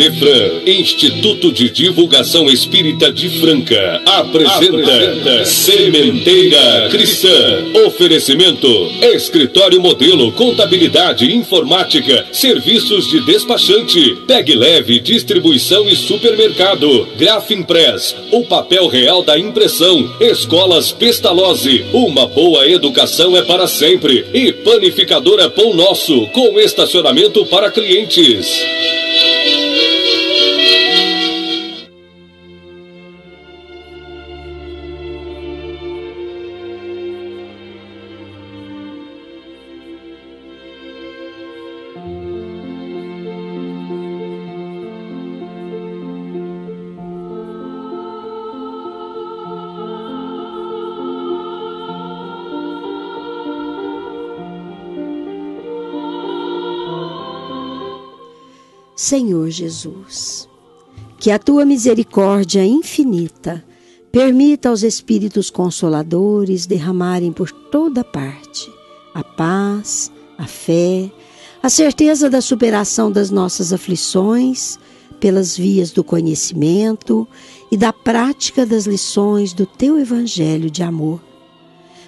Detran, Instituto de Divulgação Espírita de Franca, apresenta, apresenta Sementeira Cristã. Oferecimento: Escritório Modelo, Contabilidade, Informática, Serviços de Despachante, Peg Leve, Distribuição e Supermercado, Graf Press, o papel real da impressão, Escolas Pestalozzi, uma boa educação é para sempre e Panificadora Pão Nosso, com estacionamento para clientes. Senhor Jesus, que a tua misericórdia infinita permita aos Espíritos Consoladores derramarem por toda parte a paz, a fé, a certeza da superação das nossas aflições pelas vias do conhecimento e da prática das lições do teu Evangelho de amor.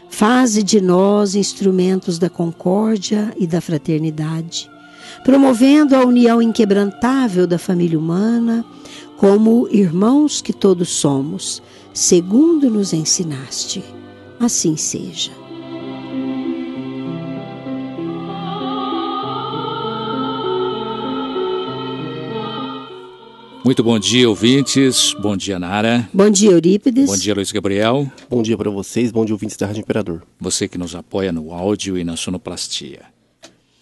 Faze de nós instrumentos da concórdia e da fraternidade promovendo a união inquebrantável da família humana, como irmãos que todos somos, segundo nos ensinaste. Assim seja. Muito bom dia, ouvintes. Bom dia, Nara. Bom dia, Eurípides. Bom dia, Luiz Gabriel. Bom dia para vocês, bom dia, ouvintes da Rádio Imperador. Você que nos apoia no áudio e na sonoplastia.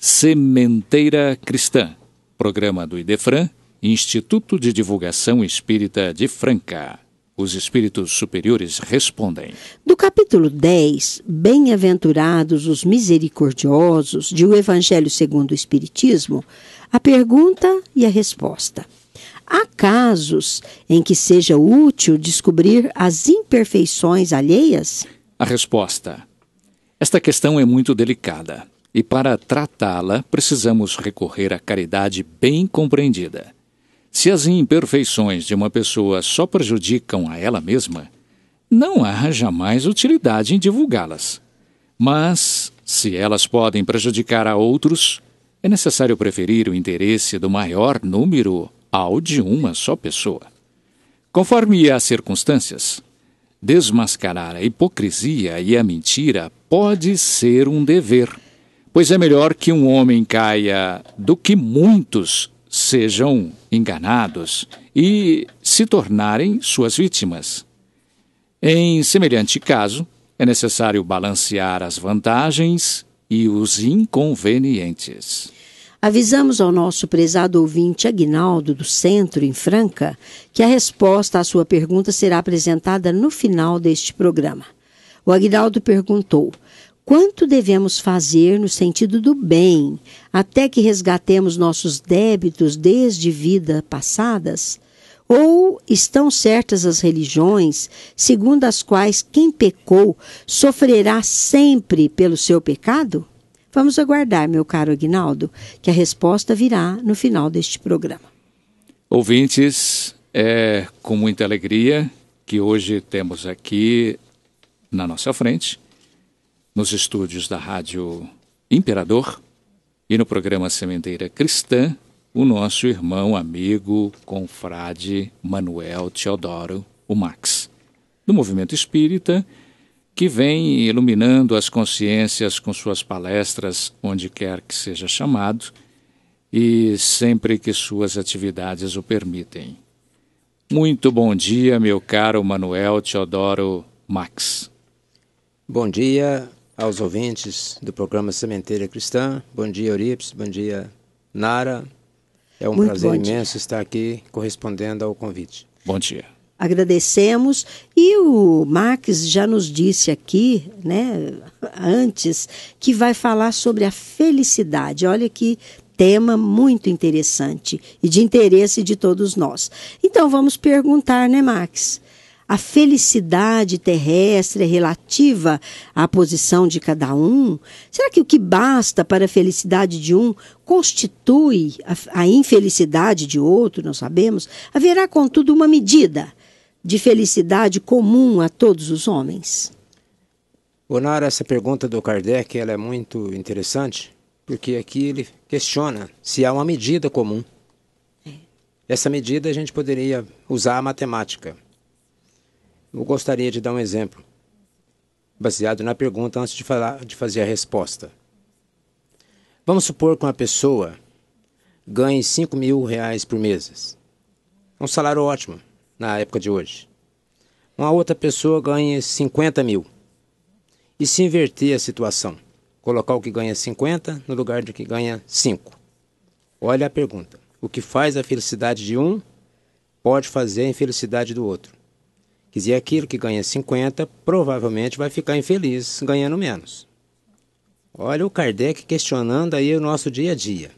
Sementeira Cristã, programa do Idefran, Instituto de Divulgação Espírita de Franca. Os espíritos superiores respondem. Do capítulo 10, Bem-aventurados os misericordiosos, de O Evangelho segundo o Espiritismo, a pergunta e a resposta. Há casos em que seja útil descobrir as imperfeições alheias? A resposta. Esta questão é muito delicada e para tratá-la precisamos recorrer à caridade bem compreendida. Se as imperfeições de uma pessoa só prejudicam a ela mesma, não há jamais utilidade em divulgá-las. Mas, se elas podem prejudicar a outros, é necessário preferir o interesse do maior número ao de uma só pessoa. Conforme as circunstâncias, desmascarar a hipocrisia e a mentira pode ser um dever Pois é melhor que um homem caia do que muitos sejam enganados e se tornarem suas vítimas. Em semelhante caso, é necessário balancear as vantagens e os inconvenientes. Avisamos ao nosso prezado ouvinte Aguinaldo, do Centro, em Franca, que a resposta à sua pergunta será apresentada no final deste programa. O Aguinaldo perguntou: quanto devemos fazer no sentido do bem, até que resgatemos nossos débitos desde vidas passadas? Ou estão certas as religiões, segundo as quais quem pecou sofrerá sempre pelo seu pecado? Vamos aguardar, meu caro Aguinaldo, que a resposta virá no final deste programa. Ouvintes, é com muita alegria que hoje temos aqui na nossa frente nos estúdios da Rádio Imperador e no programa Sementeira Cristã, o nosso irmão, amigo, confrade Manuel Teodoro, o Max, do movimento espírita, que vem iluminando as consciências com suas palestras, onde quer que seja chamado, e sempre que suas atividades o permitem. Muito bom dia, meu caro Manuel Teodoro Max. Bom dia, aos ouvintes do programa Sementeira Cristã. Bom dia, Euripides. Bom dia, Nara. É um Muito prazer imenso dia. estar aqui correspondendo ao convite. Bom dia. Agradecemos. E o Max já nos disse aqui, né, antes, que vai falar sobre a felicidade. Olha que tema muito interessante e de interesse de todos nós. Então vamos perguntar, né, Max? A felicidade terrestre é relativa à posição de cada um? Será que o que basta para a felicidade de um constitui a, a infelicidade de outro? Não sabemos. Haverá, contudo, uma medida de felicidade comum a todos os homens? Bonara, essa pergunta do Kardec ela é muito interessante, porque aqui ele questiona se há uma medida comum. É. Essa medida a gente poderia usar a matemática. Eu gostaria de dar um exemplo, baseado na pergunta antes de, falar, de fazer a resposta. Vamos supor que uma pessoa ganhe 5 mil reais por mês. Um salário ótimo na época de hoje. Uma outra pessoa ganha 50 mil. E se inverter a situação? Colocar o que ganha 50 no lugar do que ganha 5. Olha a pergunta. O que faz a felicidade de um pode fazer a infelicidade do outro quiser aquilo que ganha 50 provavelmente vai ficar infeliz ganhando menos. Olha o Kardec questionando aí o nosso dia a dia.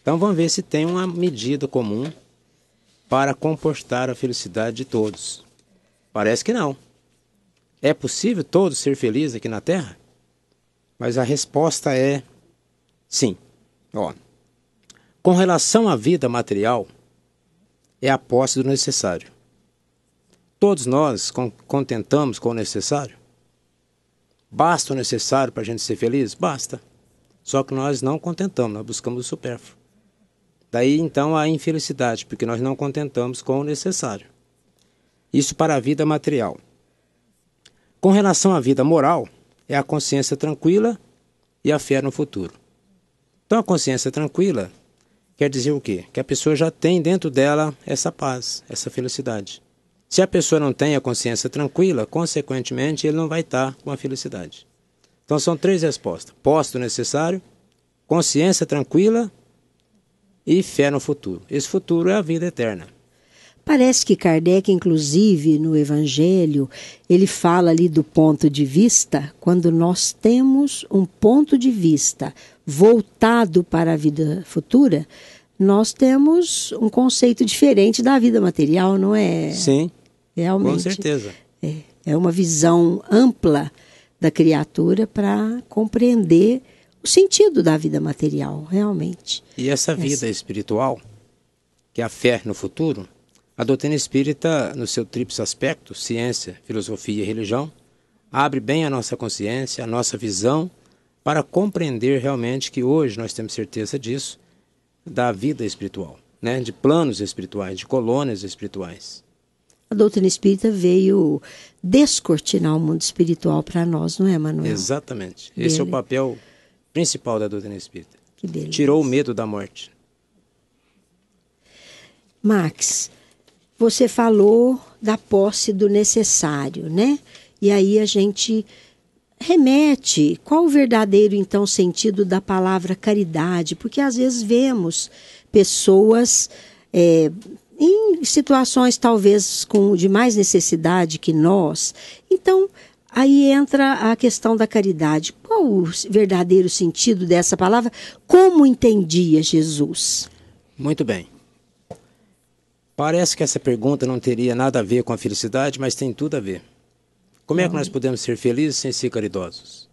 Então vamos ver se tem uma medida comum para comportar a felicidade de todos. Parece que não. É possível todos ser felizes aqui na Terra? Mas a resposta é sim. Ó, com relação à vida material, é a posse do necessário. Todos nós contentamos com o necessário? Basta o necessário para a gente ser feliz? Basta. Só que nós não contentamos, nós buscamos o supérfluo. Daí então a infelicidade, porque nós não contentamos com o necessário. Isso para a vida material. Com relação à vida moral, é a consciência tranquila e a fé no futuro. Então, a consciência tranquila quer dizer o quê? Que a pessoa já tem dentro dela essa paz, essa felicidade. Se a pessoa não tem a consciência tranquila, consequentemente, ele não vai estar com a felicidade. Então, são três respostas: posto necessário, consciência tranquila e fé no futuro. Esse futuro é a vida eterna. Parece que Kardec, inclusive, no Evangelho, ele fala ali do ponto de vista, quando nós temos um ponto de vista voltado para a vida futura, nós temos um conceito diferente da vida material, não é? Sim realmente. Com certeza. É, é uma visão ampla da criatura para compreender o sentido da vida material, realmente. E essa vida essa. espiritual, que é a fé no futuro, a doutrina espírita, no seu tríplice aspecto, ciência, filosofia e religião, abre bem a nossa consciência, a nossa visão, para compreender realmente que hoje nós temos certeza disso, da vida espiritual, né? de planos espirituais, de colônias espirituais. A doutrina espírita veio descortinar o mundo espiritual para nós, não é, Manuel? Exatamente. Dele. Esse é o papel principal da doutrina espírita. Que beleza. Tirou o medo da morte. Max, você falou da posse do necessário, né? E aí a gente remete qual o verdadeiro então sentido da palavra caridade, porque às vezes vemos pessoas é, em situações talvez com de mais necessidade que nós. Então, aí entra a questão da caridade. Qual o verdadeiro sentido dessa palavra? Como entendia Jesus? Muito bem. Parece que essa pergunta não teria nada a ver com a felicidade, mas tem tudo a ver. Como é que nós podemos ser felizes sem ser caridosos?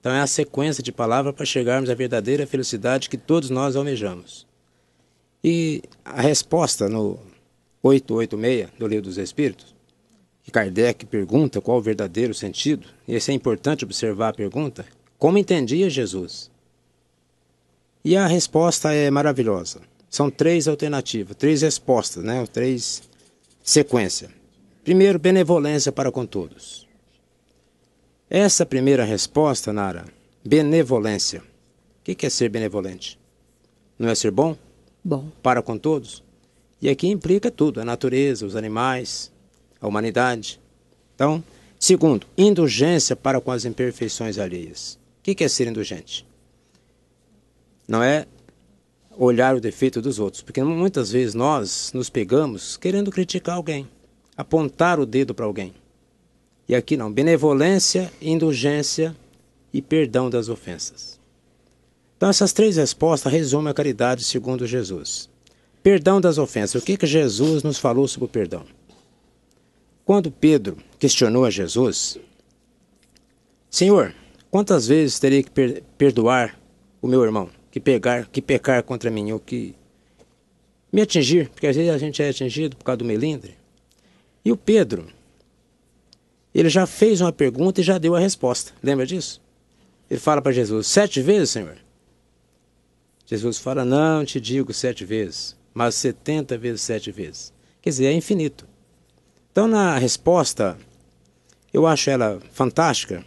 Então é a sequência de palavras para chegarmos à verdadeira felicidade que todos nós almejamos. E a resposta no 886 do Livro dos Espíritos, que Kardec pergunta qual o verdadeiro sentido, e isso é importante observar a pergunta, como entendia Jesus? E a resposta é maravilhosa. São três alternativas, três respostas, né? três sequências. Primeiro, benevolência para com todos. Essa primeira resposta, Nara, benevolência. O que é ser benevolente? Não é ser bom? Bom. Para com todos. E aqui implica tudo: a natureza, os animais, a humanidade. Então, segundo, indulgência para com as imperfeições alheias. O que é ser indulgente? Não é olhar o defeito dos outros, porque muitas vezes nós nos pegamos querendo criticar alguém, apontar o dedo para alguém. E aqui não, benevolência, indulgência e perdão das ofensas. Então, essas três respostas resumem a caridade segundo Jesus. Perdão das ofensas. O que, que Jesus nos falou sobre o perdão? Quando Pedro questionou a Jesus, Senhor, quantas vezes terei que perdoar o meu irmão que pegar, que pecar contra mim ou que me atingir, porque às vezes a gente é atingido por causa do melindre. E o Pedro, ele já fez uma pergunta e já deu a resposta. Lembra disso? Ele fala para Jesus: Sete vezes, Senhor. Jesus fala, não te digo sete vezes, mas setenta vezes sete vezes. Quer dizer, é infinito. Então, na resposta, eu acho ela fantástica,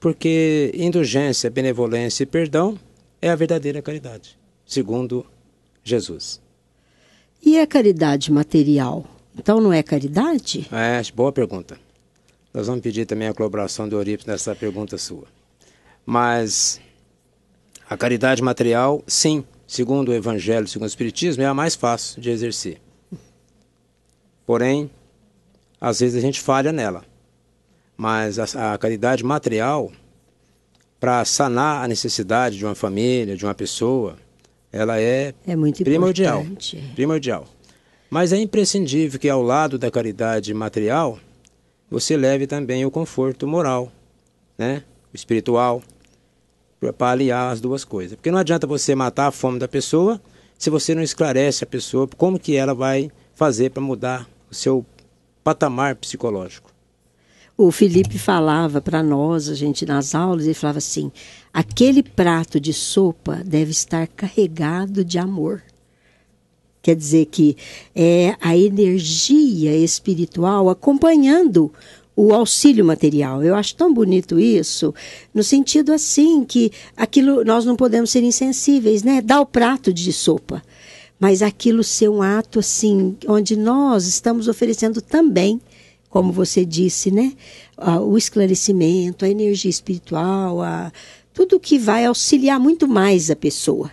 porque indulgência, benevolência e perdão é a verdadeira caridade, segundo Jesus. E a é caridade material? Então não é caridade? É, boa pergunta. Nós vamos pedir também a colaboração do Euripides nessa pergunta sua. Mas a caridade material, sim, segundo o Evangelho, segundo o Espiritismo, é a mais fácil de exercer. Porém, às vezes a gente falha nela. Mas a, a caridade material, para sanar a necessidade de uma família, de uma pessoa, ela é, é primordial. Importante. É. Primordial. Mas é imprescindível que ao lado da caridade material, você leve também o conforto moral, né? O espiritual, é para aliar as duas coisas. Porque não adianta você matar a fome da pessoa se você não esclarece a pessoa como que ela vai fazer para mudar o seu patamar psicológico. O Felipe falava para nós, a gente nas aulas, ele falava assim: aquele prato de sopa deve estar carregado de amor. Quer dizer que é a energia espiritual acompanhando o auxílio material. Eu acho tão bonito isso, no sentido assim que aquilo nós não podemos ser insensíveis, né? Dar o prato de sopa, mas aquilo ser um ato assim onde nós estamos oferecendo também, como você disse, né? Ah, o esclarecimento, a energia espiritual, a tudo que vai auxiliar muito mais a pessoa.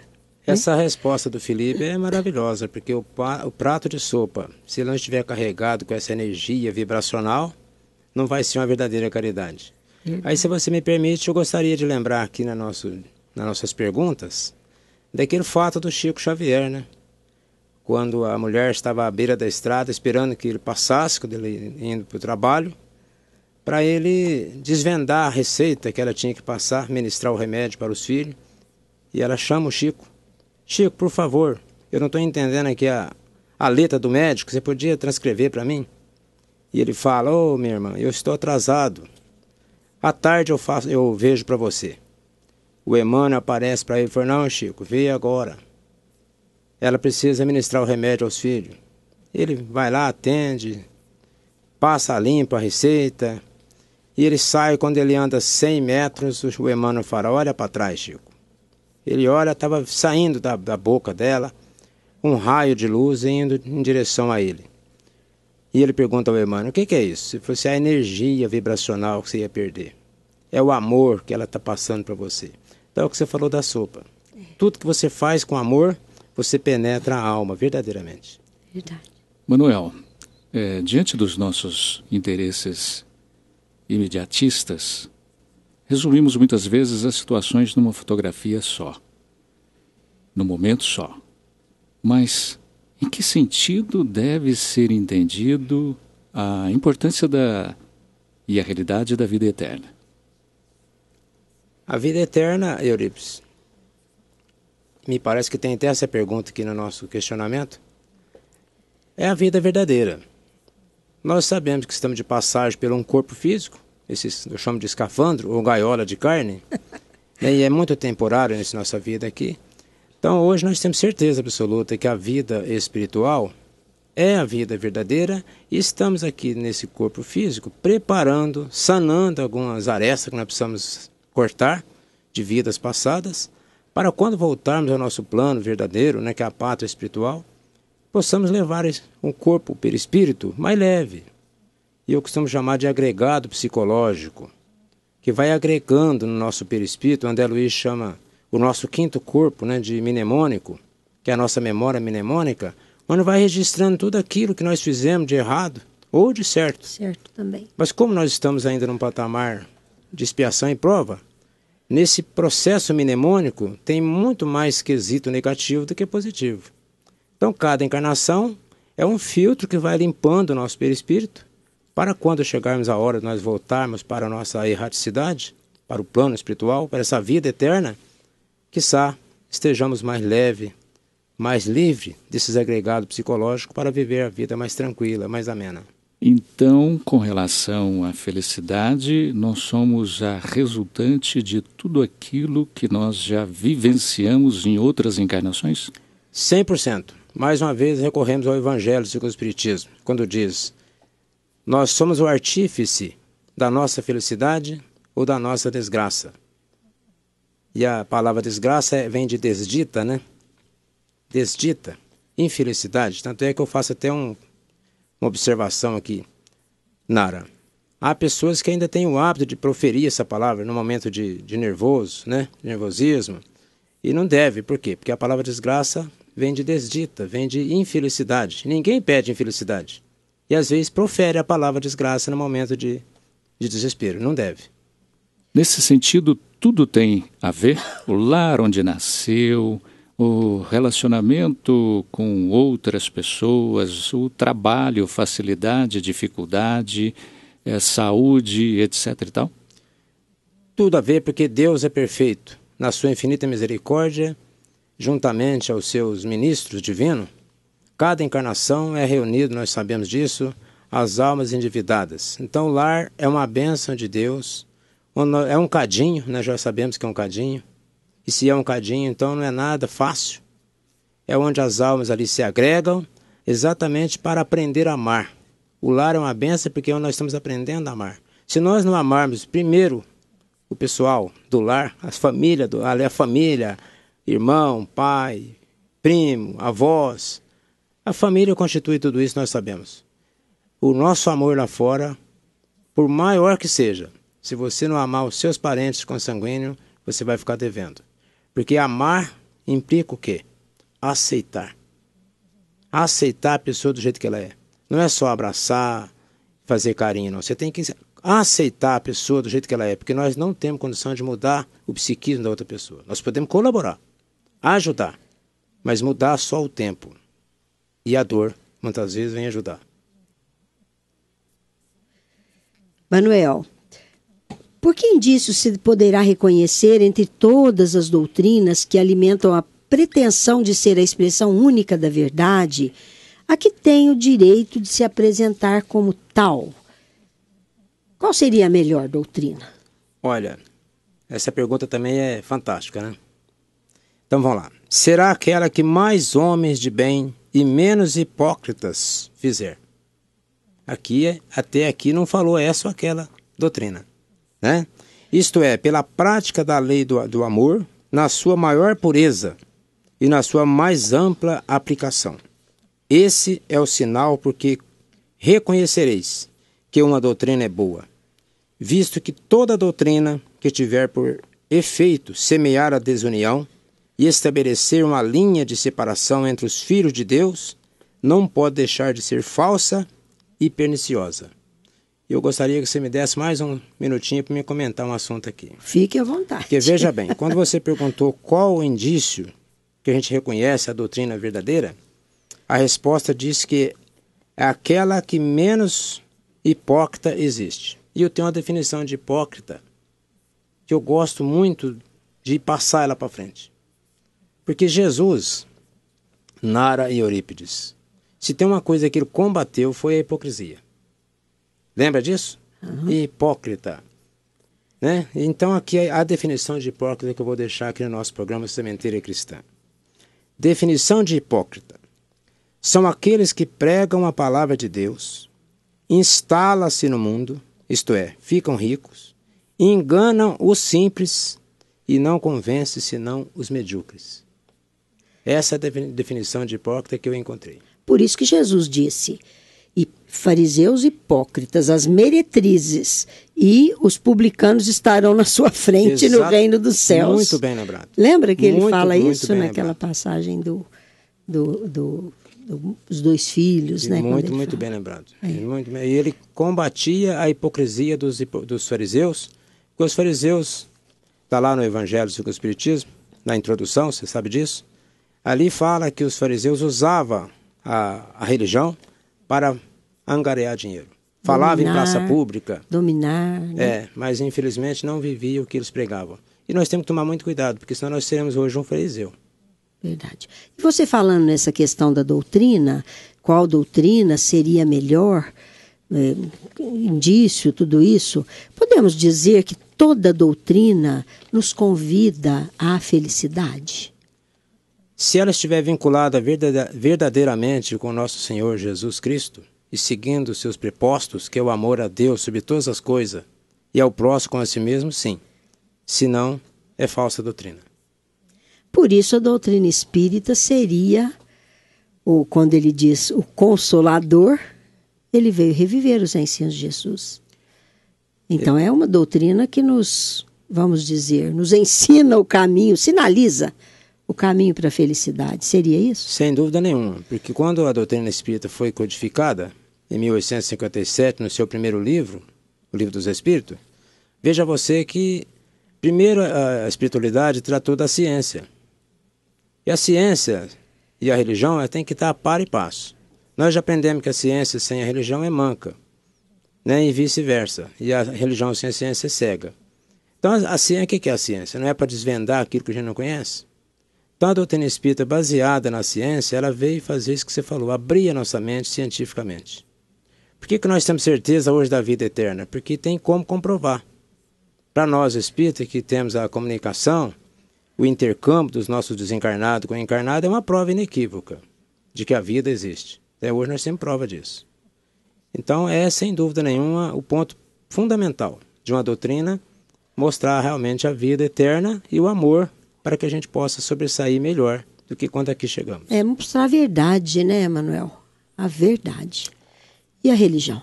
Né? Essa resposta do Felipe é maravilhosa, porque o, o prato de sopa, se ele não estiver carregado com essa energia vibracional, não vai ser uma verdadeira caridade. Uhum. Aí, se você me permite, eu gostaria de lembrar aqui na nosso, nas nossas perguntas daquele fato do Chico Xavier, né? Quando a mulher estava à beira da estrada esperando que ele passasse, quando ele indo para o trabalho, para ele desvendar a receita que ela tinha que passar, ministrar o remédio para os filhos. E ela chama o Chico. Chico, por favor, eu não estou entendendo aqui a, a letra do médico, você podia transcrever para mim? E ele fala: Ô oh, minha irmã, eu estou atrasado. À tarde eu, faço, eu vejo para você. O Emmanuel aparece para ele e fala: Não, Chico, vê agora. Ela precisa ministrar o remédio aos filhos. Ele vai lá, atende, passa a limpa a receita. E ele sai, quando ele anda 100 metros, o Emmanuel fala: Olha para trás, Chico. Ele olha, estava saindo da, da boca dela um raio de luz indo em direção a ele. E ele pergunta ao Emmanuel: o que, que é isso? Se fosse a energia vibracional que você ia perder. É o amor que ela está passando para você. Então é o que você falou da sopa. É. Tudo que você faz com amor, você penetra a alma, verdadeiramente. Verdade. Manuel, é, diante dos nossos interesses imediatistas, resumimos muitas vezes as situações numa fotografia só, no momento só. Mas em que sentido deve ser entendido a importância da e a realidade da vida eterna? A vida eterna, Eurípides, me parece que tem até essa pergunta aqui no nosso questionamento, é a vida verdadeira. Nós sabemos que estamos de passagem por um corpo físico, esse eu chamo de escafandro ou gaiola de carne, né, e é muito temporário nessa nossa vida aqui. Então, hoje nós temos certeza absoluta que a vida espiritual é a vida verdadeira e estamos aqui nesse corpo físico preparando, sanando algumas arestas que nós precisamos cortar de vidas passadas, para quando voltarmos ao nosso plano verdadeiro, né, que é a pátria espiritual, possamos levar um corpo perispírito mais leve. E eu costumo chamar de agregado psicológico, que vai agregando no nosso perispírito, André Luiz chama o nosso quinto corpo né, de mnemônico, que é a nossa memória mnemônica, onde vai registrando tudo aquilo que nós fizemos de errado ou de certo. Certo também. Mas como nós estamos ainda num patamar de expiação e prova, nesse processo mnemônico tem muito mais quesito negativo do que positivo. Então, cada encarnação é um filtro que vai limpando o nosso perispírito para quando chegarmos à hora de nós voltarmos para a nossa erraticidade, para o plano espiritual, para essa vida eterna, Quizá estejamos mais leve, mais livre desses agregados psicológicos para viver a vida mais tranquila, mais amena. Então, com relação à felicidade, nós somos a resultante de tudo aquilo que nós já vivenciamos em outras encarnações? 100%. Mais uma vez recorremos ao Evangelho e o Espiritismo, quando diz: Nós somos o artífice da nossa felicidade ou da nossa desgraça. E a palavra desgraça é, vem de desdita, né? Desdita, infelicidade. Tanto é que eu faço até um, uma observação aqui, Nara. Há pessoas que ainda têm o hábito de proferir essa palavra no momento de, de nervoso, né? De nervosismo. E não deve, por quê? Porque a palavra desgraça vem de desdita, vem de infelicidade. Ninguém pede infelicidade. E às vezes profere a palavra desgraça no momento de, de desespero. Não deve. Nesse sentido, tudo tem a ver: o lar onde nasceu, o relacionamento com outras pessoas, o trabalho, facilidade, dificuldade, é, saúde, etc. E tal? Tudo a ver, porque Deus é perfeito. Na sua infinita misericórdia, juntamente aos seus ministros divinos, cada encarnação é reunido, nós sabemos disso, as almas endividadas. Então, o lar é uma bênção de Deus é um cadinho, nós né? já sabemos que é um cadinho. E se é um cadinho, então não é nada fácil. É onde as almas ali se agregam, exatamente para aprender a amar. O lar é uma benção porque é nós estamos aprendendo a amar. Se nós não amarmos primeiro o pessoal do lar, as famílias, do, a família, irmão, pai, primo, avós, a família constitui tudo isso, nós sabemos. O nosso amor lá fora, por maior que seja, se você não amar os seus parentes consanguíneos, você vai ficar devendo. Porque amar implica o quê? Aceitar. Aceitar a pessoa do jeito que ela é. Não é só abraçar, fazer carinho, não. Você tem que aceitar a pessoa do jeito que ela é, porque nós não temos condição de mudar o psiquismo da outra pessoa. Nós podemos colaborar, ajudar, mas mudar só o tempo. E a dor, muitas vezes, vem ajudar. Manuel, por que indício se poderá reconhecer entre todas as doutrinas que alimentam a pretensão de ser a expressão única da verdade, a que tem o direito de se apresentar como tal? Qual seria a melhor doutrina? Olha, essa pergunta também é fantástica, né? Então vamos lá. Será aquela que mais homens de bem e menos hipócritas fizer? Aqui, é, até aqui não falou essa é ou aquela doutrina né? isto é, pela prática da lei do, do amor na sua maior pureza e na sua mais ampla aplicação. Esse é o sinal porque reconhecereis que uma doutrina é boa, visto que toda doutrina que tiver por efeito semear a desunião e estabelecer uma linha de separação entre os filhos de Deus, não pode deixar de ser falsa e perniciosa. E eu gostaria que você me desse mais um minutinho para me comentar um assunto aqui. Fique à vontade. Porque veja bem, quando você perguntou qual o indício que a gente reconhece a doutrina verdadeira, a resposta diz que é aquela que menos hipócrita existe. E eu tenho uma definição de hipócrita que eu gosto muito de passar ela para frente. Porque Jesus, Nara e Eurípides, se tem uma coisa que ele combateu foi a hipocrisia. Lembra disso? Uhum. Hipócrita. Né? Então, aqui é a definição de hipócrita que eu vou deixar aqui no nosso programa Sementeira Cristã. Definição de hipócrita: são aqueles que pregam a palavra de Deus, instalam se no mundo, isto é, ficam ricos, enganam os simples e não convencem senão os medíocres. Essa é a definição de hipócrita que eu encontrei. Por isso que Jesus disse: fariseus hipócritas, as meretrizes e os publicanos estarão na sua frente Exato. no reino dos céus. Muito bem lembrado. Lembra que muito, ele fala isso naquela lembrado. passagem do, do, do, do, dos dois filhos, e né? Muito, muito bem lembrado. É. E muito, e ele combatia a hipocrisia dos, dos fariseus, porque os fariseus, está lá no Evangelho segundo o Espiritismo, na introdução, você sabe disso? Ali fala que os fariseus usavam a, a religião para angariar dinheiro. Falava dominar, em praça pública. Dominar. Né? É, mas infelizmente não vivia o que eles pregavam. E nós temos que tomar muito cuidado, porque senão nós seremos hoje um fariseu. Verdade. E você falando nessa questão da doutrina, qual doutrina seria melhor, é, indício, tudo isso, podemos dizer que toda doutrina nos convida à felicidade? Se ela estiver vinculada verdadeiramente com o nosso Senhor Jesus Cristo, e seguindo seus prepostos, que é o amor a Deus sobre todas as coisas, e ao próximo a si mesmo, sim. Se não, é falsa doutrina. Por isso a doutrina espírita seria o quando ele diz o consolador, ele veio reviver os ensinos de Jesus. Então é, é uma doutrina que nos, vamos dizer, nos ensina o caminho, sinaliza o caminho para a felicidade. Seria isso? Sem dúvida nenhuma, porque quando a doutrina espírita foi codificada, em 1857, no seu primeiro livro, o Livro dos Espíritos, veja você que, primeiro, a espiritualidade tratou da ciência. E a ciência e a religião têm que estar a par e passo. Nós já aprendemos que a ciência sem a religião é manca, né? e vice-versa. E a religião sem a ciência é cega. Então, a ciência, o que é a ciência? Não é para desvendar aquilo que a gente não conhece? Então, a doutrina espírita, baseada na ciência, ela veio fazer isso que você falou, abrir a nossa mente cientificamente. Por que, que nós temos certeza hoje da vida eterna? Porque tem como comprovar. Para nós espíritas que temos a comunicação, o intercâmbio dos nossos desencarnados com o encarnado é uma prova inequívoca de que a vida existe. Até hoje nós temos prova disso. Então é, sem dúvida nenhuma, o ponto fundamental de uma doutrina mostrar realmente a vida eterna e o amor para que a gente possa sobressair melhor do que quando aqui chegamos. É mostrar a verdade, né, Manuel? A verdade. E a religião?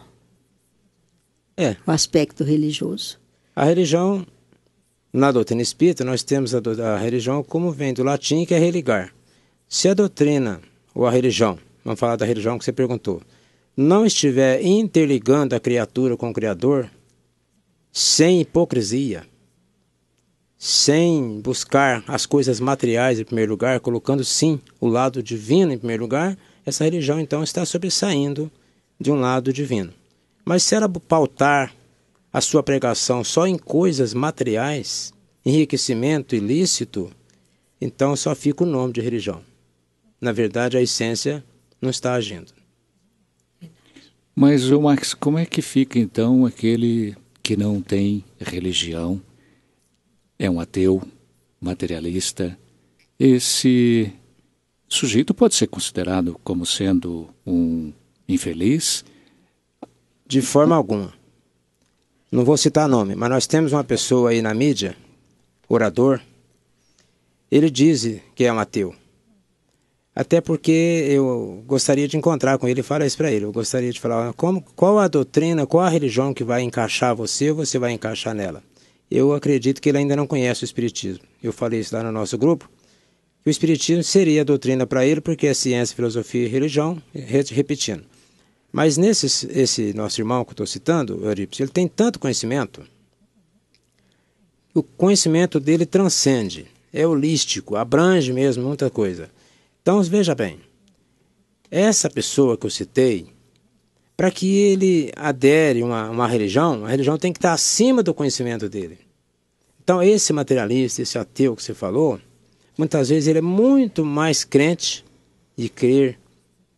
É. O aspecto religioso. A religião, na doutrina espírita, nós temos a, a religião como vem do latim, que é religar. Se a doutrina ou a religião, vamos falar da religião que você perguntou, não estiver interligando a criatura com o Criador, sem hipocrisia, sem buscar as coisas materiais em primeiro lugar, colocando sim o lado divino em primeiro lugar, essa religião então está sobressaindo de um lado divino. Mas se ela pautar a sua pregação só em coisas materiais, enriquecimento ilícito, então só fica o nome de religião. Na verdade, a essência não está agindo. Mas, João como é que fica então aquele que não tem religião, é um ateu, materialista? Esse sujeito pode ser considerado como sendo um infeliz? De forma alguma. Não vou citar nome, mas nós temos uma pessoa aí na mídia, orador, ele diz que é um ateu. Até porque eu gostaria de encontrar com ele e falar isso para ele. Eu gostaria de falar ah, como, qual a doutrina, qual a religião que vai encaixar você ou você vai encaixar nela. Eu acredito que ele ainda não conhece o Espiritismo. Eu falei isso lá no nosso grupo. o Espiritismo seria a doutrina para ele, porque é ciência, filosofia e religião, repetindo. Mas nesse esse nosso irmão que eu estou citando, Eurípides, ele tem tanto conhecimento, o conhecimento dele transcende, é holístico, abrange mesmo muita coisa. Então veja bem, essa pessoa que eu citei, para que ele adere a uma, uma religião, a religião tem que estar acima do conhecimento dele. Então esse materialista, esse ateu que você falou, muitas vezes ele é muito mais crente de crer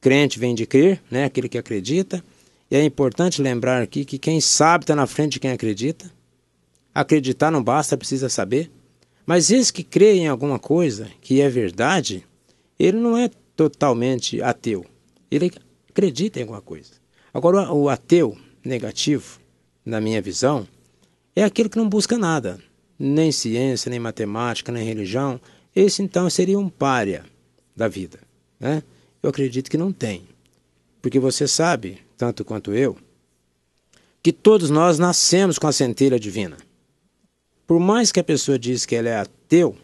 Crente vem de crer, né? aquele que acredita. E é importante lembrar aqui que quem sabe está na frente de quem acredita. Acreditar não basta, precisa saber. Mas esse que crê em alguma coisa que é verdade, ele não é totalmente ateu. Ele acredita em alguma coisa. Agora, o ateu negativo, na minha visão, é aquele que não busca nada, nem ciência, nem matemática, nem religião. Esse então seria um pária da vida, né? Eu acredito que não tem. Porque você sabe, tanto quanto eu, que todos nós nascemos com a centelha divina. Por mais que a pessoa diz que ela é ateu,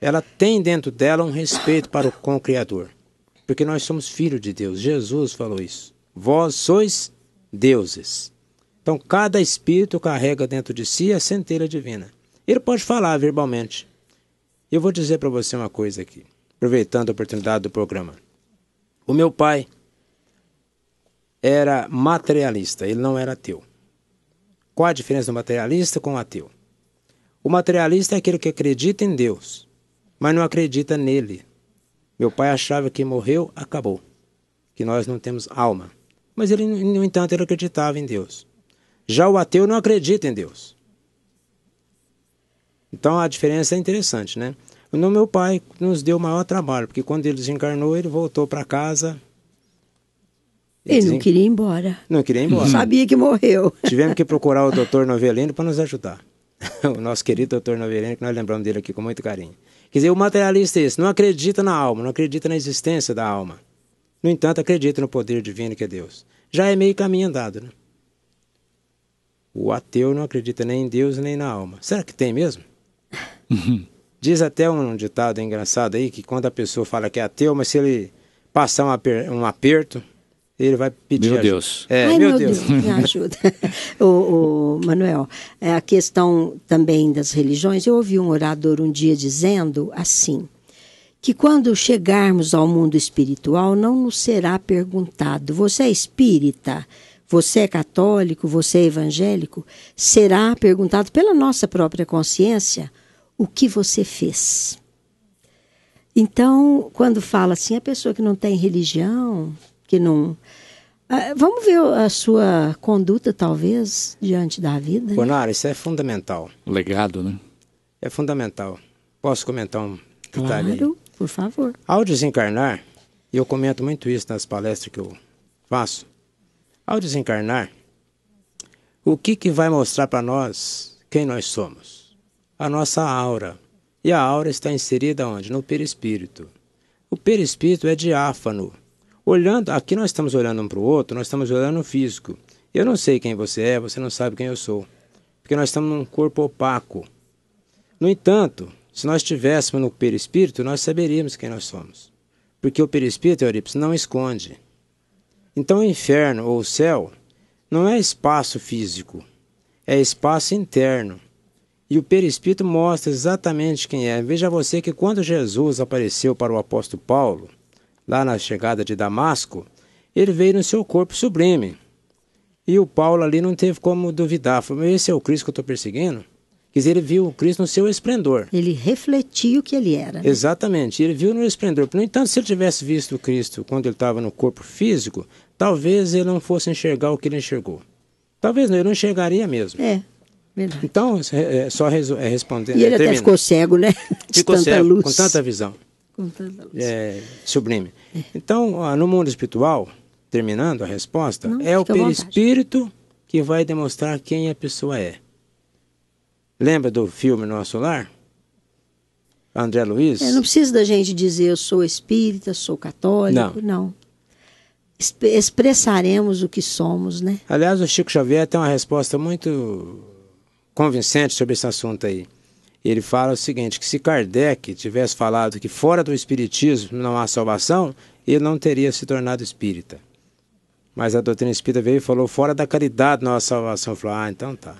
ela tem dentro dela um respeito para o com o Criador. Porque nós somos filhos de Deus. Jesus falou isso. Vós sois deuses. Então, cada espírito carrega dentro de si a centelha divina. Ele pode falar verbalmente. Eu vou dizer para você uma coisa aqui, aproveitando a oportunidade do programa. O meu pai era materialista, ele não era ateu. Qual a diferença do materialista com o ateu? O materialista é aquele que acredita em Deus, mas não acredita nele. Meu pai achava que morreu, acabou, que nós não temos alma. Mas ele, no entanto, ele acreditava em Deus. Já o ateu não acredita em Deus. Então a diferença é interessante, né? No meu pai nos deu o maior trabalho, porque quando ele desencarnou, ele voltou para casa. Ele, ele não queria ir embora. Não queria ir embora. Uhum. sabia que morreu. Tivemos que procurar o doutor Novelino para nos ajudar. o nosso querido doutor Novelino, que nós lembramos dele aqui com muito carinho. Quer dizer, o materialista é esse, não acredita na alma, não acredita na existência da alma. No entanto, acredita no poder divino que é Deus. Já é meio caminho andado, né? O ateu não acredita nem em Deus nem na alma. Será que tem mesmo? Diz até um ditado engraçado aí que quando a pessoa fala que é ateu, mas se ele passar um, aper, um aperto, ele vai pedir meu ajuda. Deus. É, Ai, meu, Deus. Deus. me ajuda. o, o, Manuel, é, a questão também das religiões, eu ouvi um orador um dia dizendo assim, que quando chegarmos ao mundo espiritual, não nos será perguntado, você é espírita? você é católico, você é evangélico, será perguntado pela nossa própria consciência o que você fez. Então, quando fala assim, a pessoa que não tem religião, que não. Ah, vamos ver a sua conduta, talvez, diante da vida. Né? Bonara, isso é fundamental. O legado, né? É fundamental. Posso comentar um detalhe? Claro, por favor. Ao desencarnar, e eu comento muito isso nas palestras que eu faço, ao desencarnar, o que, que vai mostrar para nós quem nós somos? a nossa aura. E a aura está inserida onde? No perispírito. O perispírito é diáfano. Olhando, aqui nós estamos olhando um para o outro, nós estamos olhando o físico. Eu não sei quem você é, você não sabe quem eu sou. Porque nós estamos num corpo opaco. No entanto, se nós estivéssemos no perispírito, nós saberíamos quem nós somos. Porque o perispírito, Eurípides, não esconde. Então o inferno ou o céu não é espaço físico, é espaço interno. E o perispírito mostra exatamente quem é. Veja você que quando Jesus apareceu para o apóstolo Paulo, lá na chegada de Damasco, ele veio no seu corpo sublime. E o Paulo ali não teve como duvidar. Falou, esse é o Cristo que eu estou perseguindo? Quer dizer, ele viu o Cristo no seu esplendor. Ele refletia o que ele era. Né? Exatamente, ele viu no esplendor. No entanto, se ele tivesse visto o Cristo quando ele estava no corpo físico, talvez ele não fosse enxergar o que ele enxergou. Talvez não, ele não enxergaria mesmo. É. Verdade. Então, é, só responder. É, respondendo. E ele é, até ficou cego, né? com ficou tanta cego, luz. com tanta visão. Com tanta luz. É, sublime. É. Então, no mundo espiritual, terminando a resposta, Não, é o perispírito que vai demonstrar quem a pessoa é. Lembra do filme Nosso Lar? André Luiz? É, não precisa da gente dizer eu sou espírita, sou católico, não. não. Expressaremos o que somos, né? Aliás, o Chico Xavier tem uma resposta muito convincente sobre esse assunto aí. Ele fala o seguinte, que se Kardec tivesse falado que fora do espiritismo não há salvação, ele não teria se tornado espírita. Mas a doutrina espírita veio e falou, fora da caridade não há salvação. Falou, ah, então tá.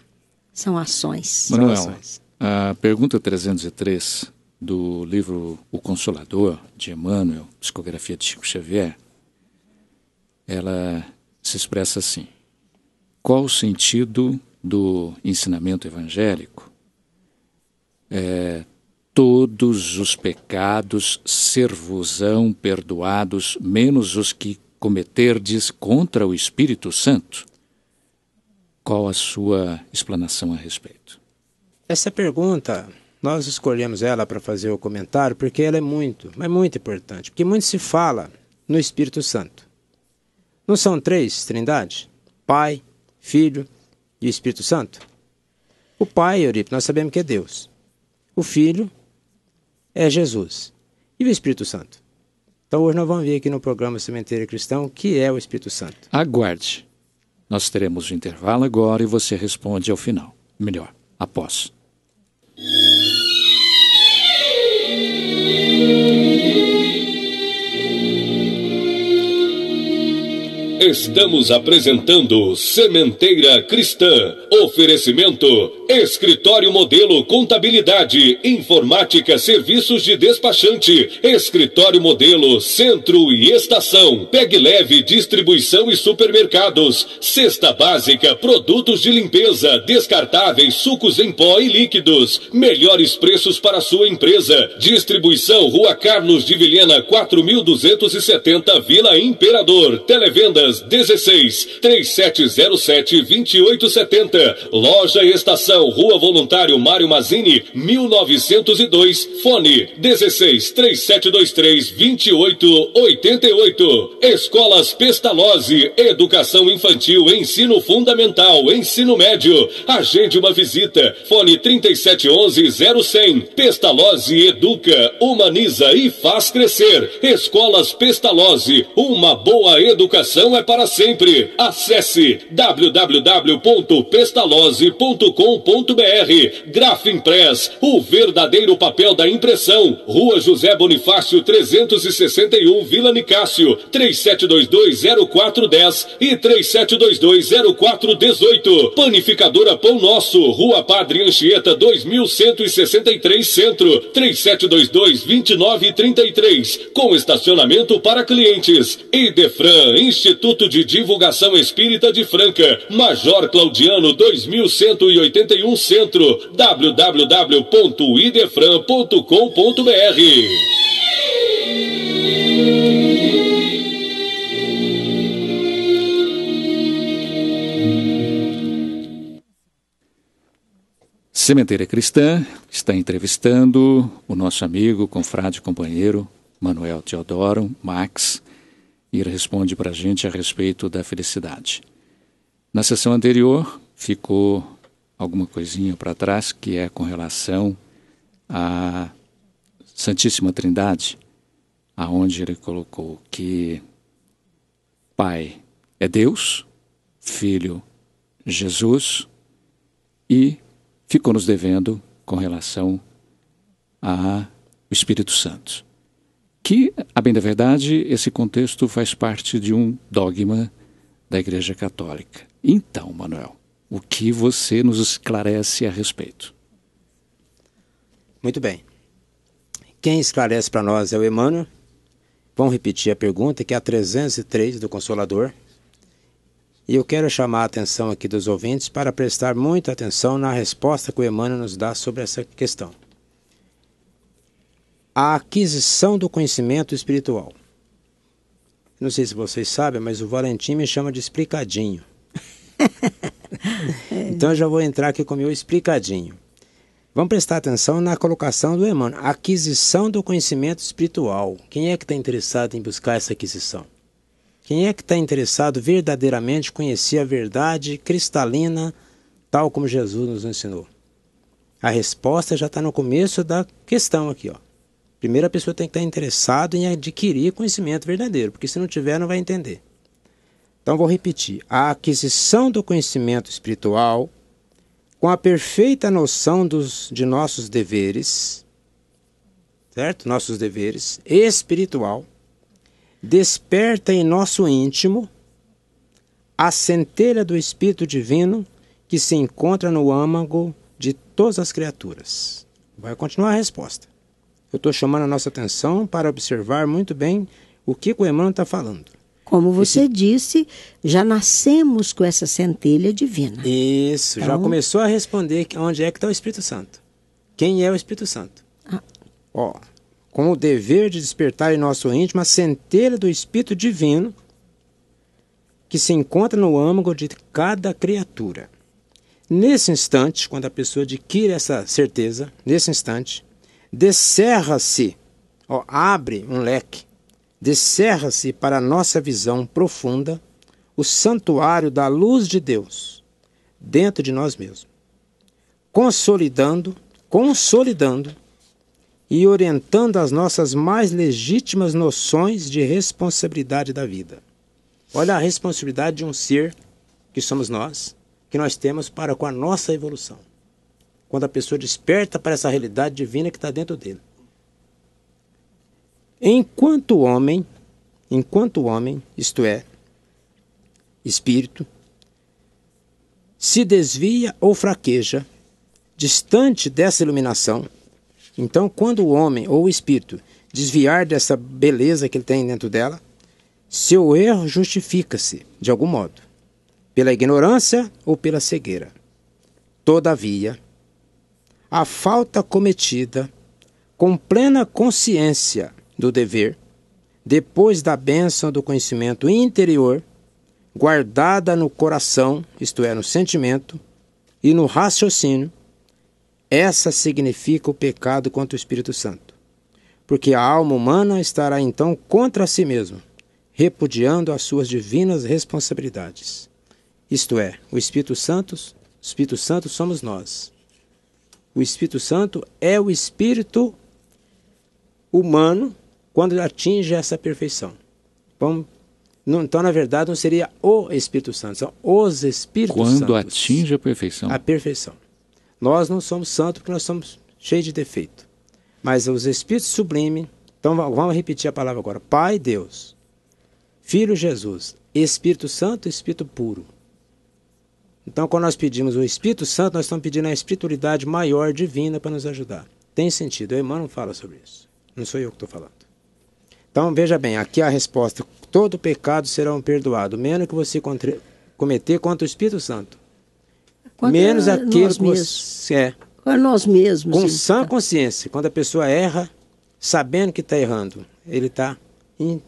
São ações. Manuel, São ações. a pergunta 303 do livro O Consolador, de Emmanuel, psicografia de Chico Xavier, ela se expressa assim. Qual o sentido do ensinamento evangélico, é, todos os pecados servosão perdoados, menos os que cometerdes contra o Espírito Santo? Qual a sua explanação a respeito? Essa pergunta, nós escolhemos ela para fazer o comentário porque ela é muito, mas muito importante, porque muito se fala no Espírito Santo. Não são três trindade? Pai, Filho e o Espírito Santo? O Pai, Eurip, nós sabemos que é Deus. O Filho é Jesus. E o Espírito Santo? Então hoje nós vamos ver aqui no programa Sementeira Cristão o que é o Espírito Santo. Aguarde. Nós teremos o um intervalo agora e você responde ao final. Melhor, após. Estamos apresentando Sementeira Cristã. Oferecimento: Escritório Modelo Contabilidade, Informática, Serviços de Despachante, Escritório Modelo Centro e Estação, Peg Leve Distribuição e Supermercados, Cesta Básica, Produtos de Limpeza, Descartáveis, Sucos em Pó e Líquidos, melhores preços para sua empresa. Distribuição Rua Carlos de Vilhena, 4270 Vila Imperador. Televendas 16 3707 2870. Loja e Estação, Rua Voluntário Mário Mazini, 1902. Fone 16 3723 2888. Escolas Pestalozzi, Educação Infantil, Ensino Fundamental, Ensino Médio. Agende uma visita. Fone 3711 0100. Pestalozzi educa, humaniza e faz crescer. Escolas Pestalozzi, uma boa educação é para sempre. Acesse www.pestalozzi.com.br. Graf Impress, o verdadeiro papel da impressão. Rua José Bonifácio 361, Vila Nicácio, 37220410 e 37220418. Panificadora Pão Nosso, Rua Padre Anchieta 2163 Centro, 37222933 com estacionamento para clientes. Idefran Instituto Instituto de Divulgação Espírita de Franca, Major Claudiano 2181 Centro, www.idefran.com.br. Cementeira Cristã está entrevistando o nosso amigo, confrade e companheiro Manuel Teodoro Max, e ele responde para a gente a respeito da felicidade. Na sessão anterior, ficou alguma coisinha para trás que é com relação à Santíssima Trindade, aonde ele colocou que Pai é Deus, Filho Jesus e ficou nos devendo com relação ao Espírito Santo que, a bem da verdade, esse contexto faz parte de um dogma da Igreja Católica. Então, Manuel, o que você nos esclarece a respeito? Muito bem. Quem esclarece para nós é o Emmanuel. Vamos repetir a pergunta, que é a 303 do Consolador. E eu quero chamar a atenção aqui dos ouvintes para prestar muita atenção na resposta que o Emmanuel nos dá sobre essa questão a aquisição do conhecimento espiritual. Não sei se vocês sabem, mas o Valentim me chama de explicadinho. então eu já vou entrar aqui com o meu explicadinho. Vamos prestar atenção na colocação do Emmanuel, aquisição do conhecimento espiritual. Quem é que está interessado em buscar essa aquisição? Quem é que está interessado verdadeiramente conhecer a verdade cristalina, tal como Jesus nos ensinou? A resposta já está no começo da questão aqui, ó. Primeiro a pessoa tem que estar interessada em adquirir conhecimento verdadeiro, porque se não tiver, não vai entender. Então vou repetir: a aquisição do conhecimento espiritual, com a perfeita noção dos, de nossos deveres, certo? Nossos deveres espiritual, desperta em nosso íntimo a centelha do Espírito Divino que se encontra no âmago de todas as criaturas. Vai continuar a resposta eu estou chamando a nossa atenção para observar muito bem o que o Emmanuel está falando. Como você Esse... disse, já nascemos com essa centelha divina. Isso, então... já começou a responder onde é que está o Espírito Santo. Quem é o Espírito Santo? Ah. Ó, com o dever de despertar em nosso íntimo a centelha do Espírito Divino que se encontra no âmago de cada criatura. Nesse instante, quando a pessoa adquire essa certeza, nesse instante, descerra-se, abre um leque, descerra-se para a nossa visão profunda o santuário da luz de Deus dentro de nós mesmos, consolidando, consolidando e orientando as nossas mais legítimas noções de responsabilidade da vida. Olha a responsabilidade de um ser que somos nós, que nós temos para com a nossa evolução quando a pessoa desperta para essa realidade divina que está dentro dele. Enquanto homem, enquanto homem, isto é, espírito, se desvia ou fraqueja, distante dessa iluminação, então quando o homem ou o espírito desviar dessa beleza que ele tem dentro dela, seu erro justifica-se, de algum modo, pela ignorância ou pela cegueira. Todavia, a falta cometida, com plena consciência do dever, depois da bênção do conhecimento interior, guardada no coração, isto é, no sentimento, e no raciocínio, essa significa o pecado contra o Espírito Santo. Porque a alma humana estará então contra si mesma, repudiando as suas divinas responsabilidades. Isto é, o Espírito Santo, o Espírito Santo somos nós o Espírito Santo é o espírito humano quando atinge essa perfeição. Vamos não, então, na verdade, não seria o Espírito Santo, são os Espíritos Quando Santos. Quando atinge a perfeição. A perfeição. Nós não somos santos porque nós somos cheios de defeito. Mas os Espíritos sublimes, então vamos repetir a palavra agora: Pai Deus, Filho Jesus, Espírito Santo, Espírito puro. Então, quando nós pedimos o Espírito Santo, nós estamos pedindo a espiritualidade maior divina para nos ajudar. Tem sentido. O Emmanuel fala sobre isso. Não sou eu que estou falando. Então, veja bem, aqui a resposta: todo pecado será um perdoado, menos que você cometer contra o Espírito Santo. menos é aquilo que você é. nós mesmos. Com sã tá. consciência. Quando a pessoa erra, sabendo que está errando, ele está in,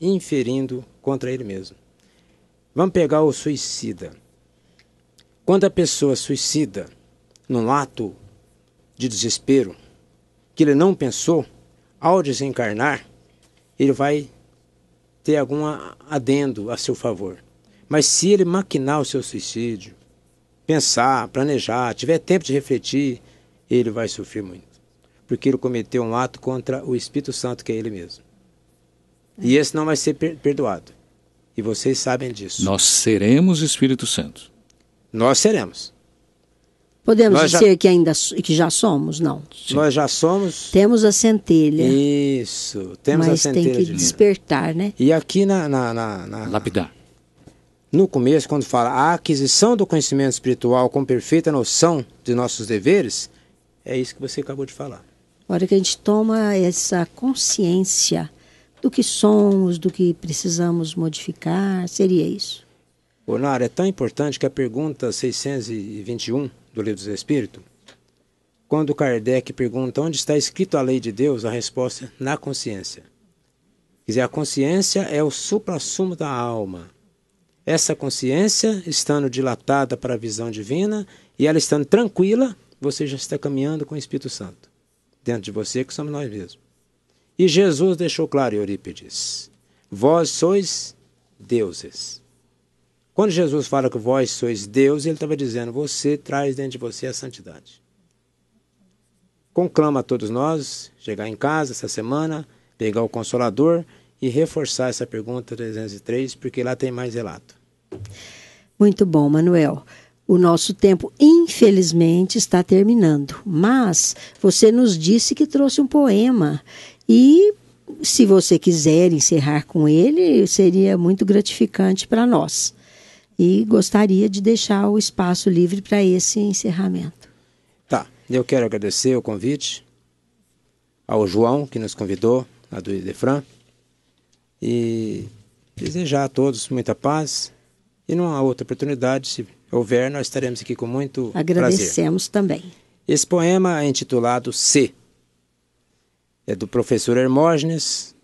inferindo contra ele mesmo. Vamos pegar o suicida. Quando a pessoa suicida num ato de desespero, que ele não pensou, ao desencarnar, ele vai ter algum adendo a seu favor. Mas se ele maquinar o seu suicídio, pensar, planejar, tiver tempo de refletir, ele vai sofrer muito. Porque ele cometeu um ato contra o Espírito Santo, que é ele mesmo. E esse não vai ser perdoado. E vocês sabem disso. Nós seremos Espírito Santo. Nós seremos. Podemos nós dizer já... que ainda que já somos, não. Nós já somos. Temos a centelha. Isso, temos a centelha. Mas tem que de despertar, né? E aqui na, na, na, na lapidar. No começo, quando fala a aquisição do conhecimento espiritual com perfeita noção de nossos deveres, é isso que você acabou de falar. A hora que a gente toma essa consciência do que somos, do que precisamos modificar, seria isso. O Lar é tão importante que a pergunta 621 do Livro dos Espíritos, quando Kardec pergunta onde está escrito a lei de Deus, a resposta é na consciência. Quer dizer, a consciência é o supra-sumo da alma. Essa consciência, estando dilatada para a visão divina e ela estando tranquila, você já está caminhando com o Espírito Santo. Dentro de você, que somos nós mesmos. E Jesus deixou claro, Eurípides: Vós sois deuses. Quando Jesus fala que vós sois Deus, ele estava dizendo: você traz dentro de você a santidade. Conclama a todos nós chegar em casa essa semana, pegar o Consolador e reforçar essa pergunta 303, porque lá tem mais relato. Muito bom, Manuel. O nosso tempo, infelizmente, está terminando. Mas você nos disse que trouxe um poema. E se você quiser encerrar com ele, seria muito gratificante para nós. E gostaria de deixar o espaço livre para esse encerramento. Tá, eu quero agradecer o convite ao João, que nos convidou, a do Idefran, e desejar a todos muita paz. E numa outra oportunidade, se houver, nós estaremos aqui com muito Agradecemos prazer. também. Esse poema é intitulado C. É do professor Hermógenes.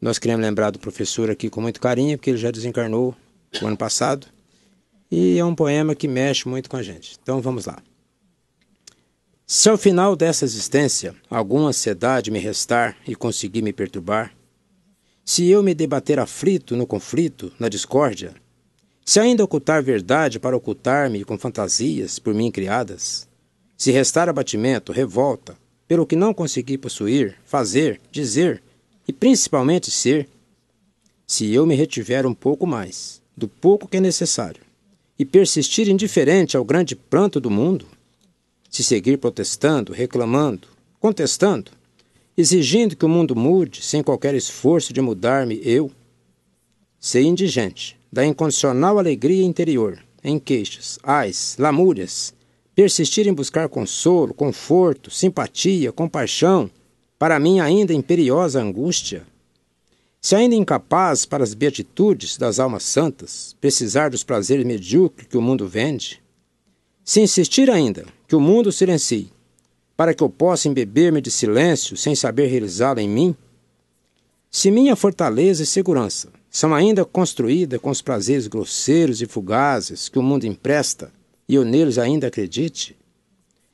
Nós queremos lembrar do professor aqui com muito carinho, porque ele já desencarnou o ano passado. E é um poema que mexe muito com a gente. Então vamos lá. Se ao final dessa existência alguma ansiedade me restar e conseguir me perturbar, se eu me debater aflito no conflito, na discórdia, se ainda ocultar verdade para ocultar-me com fantasias por mim criadas, se restar abatimento, revolta, pelo que não consegui possuir, fazer, dizer e principalmente ser, se eu me retiver um pouco mais do pouco que é necessário, e persistir indiferente ao grande pranto do mundo? Se seguir protestando, reclamando, contestando, exigindo que o mundo mude sem qualquer esforço de mudar-me eu? ser indigente da incondicional alegria interior, em queixas, ais, lamúrias, persistir em buscar consolo, conforto, simpatia, compaixão, para mim ainda imperiosa angústia, se ainda incapaz para as beatitudes das almas santas precisar dos prazeres medíocres que o mundo vende, se insistir ainda que o mundo silencie, para que eu possa embeber-me de silêncio sem saber realizá-lo em mim, se minha fortaleza e segurança são ainda construída com os prazeres grosseiros e fugazes que o mundo empresta e eu neles ainda acredite,